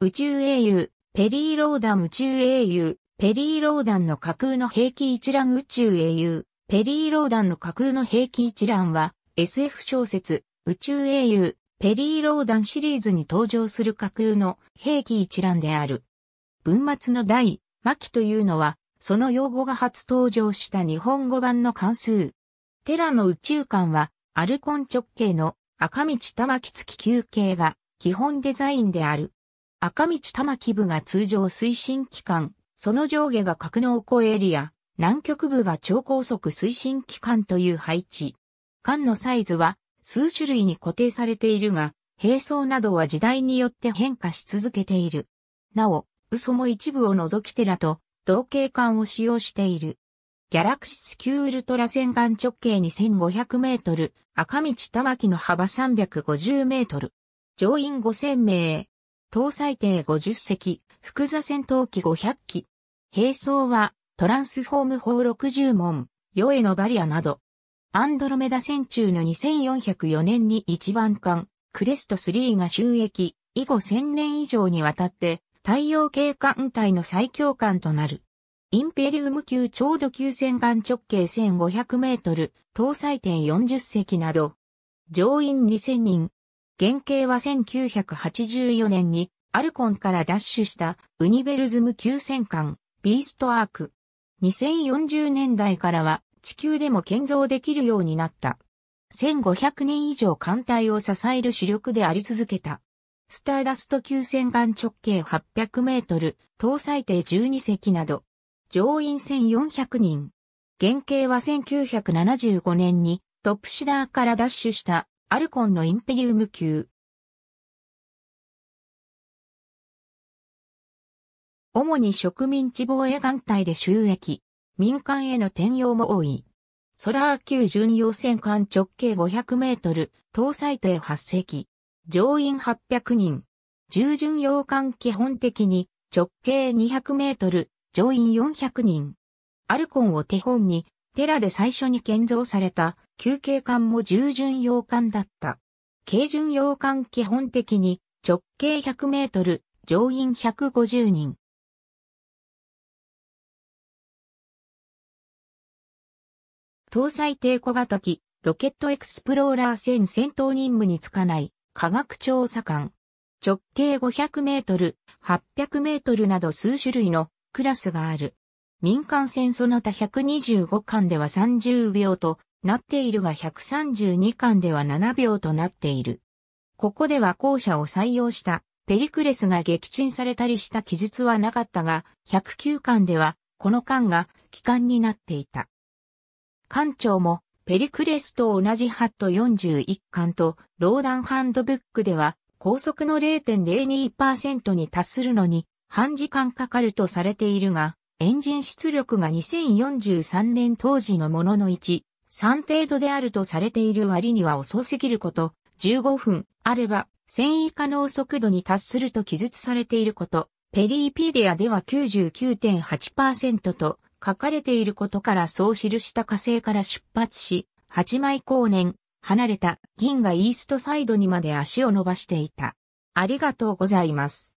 宇宙英雄、ペリー・ローダン宇宙英雄、ペリー・ローダンの架空の兵器一覧宇宙英雄、ペリー・ローダンの架空の兵器一覧は、SF 小説、宇宙英雄、ペリー・ローダンシリーズに登場する架空の兵器一覧である。文末の代、巻というのは、その用語が初登場した日本語版の関数。テラの宇宙観は、アルコン直径の赤道玉木付き球形が基本デザインである。赤道玉木部が通常推進機関、その上下が格納庫エリア、南極部が超高速推進機関という配置。艦のサイズは数種類に固定されているが、並走などは時代によって変化し続けている。なお、嘘も一部を除きテラと同型艦を使用している。ギャラクシス級ウルトラ戦艦直径2500メートル、赤道玉木の幅350メートル。乗員5000名、搭載艇50隻、複座戦闘機500機。兵装は、トランスフォーム砲60門、ヨエのバリアなど。アンドロメダ戦中の2404年に一番艦、クレスト3が収益、以後1000年以上にわたって、太陽系艦隊の最強艦となる。インペリウム級ちょうど急戦艦直径1500メートル、搭載艇40隻など、上院2000人、原型は1984年にアルコンからシュしたウニベルズム急戦艦ビーストアーク。2040年代からは地球でも建造できるようになった。1500年以上艦隊を支える主力であり続けた。スターダスト急戦艦直径800メートル、搭載艇12隻など、乗員1400人。原型は1975年にトップシダーからシュしたアルコンのインペリウム級。主に植民地防衛艦隊で収益、民間への転用も多い。ソラー級巡洋戦艦直径500メートル、搭載艇8隻、乗員800人。重巡洋艦基本的に直径200メートル、乗員400人。アルコンを手本に寺で最初に建造された、休憩管も従順洋管だった。軽順洋管基本的に、直径100メートル、乗員150人。搭載低小型機、ロケットエクスプローラー戦戦闘任務につかない科学調査艦。直径500メートル、800メートルなど数種類のクラスがある。民間戦その他125巻では30秒となっているが132巻では7秒となっている。ここでは後者を採用したペリクレスが撃沈されたりした記述はなかったが、109巻ではこの巻が機関になっていた。艦長もペリクレスと同じハット41巻とローダンハンドブックでは高速の0.02%に達するのに半時間かかるとされているが、エンジン出力が2043年当時のものの1、3程度であるとされている割には遅すぎること、15分あれば、繊維可能速度に達すると記述されていること、ペリーピディアでは99.8%と書かれていることからそう記した火星から出発し、8枚光年、離れた銀河イーストサイドにまで足を伸ばしていた。ありがとうございます。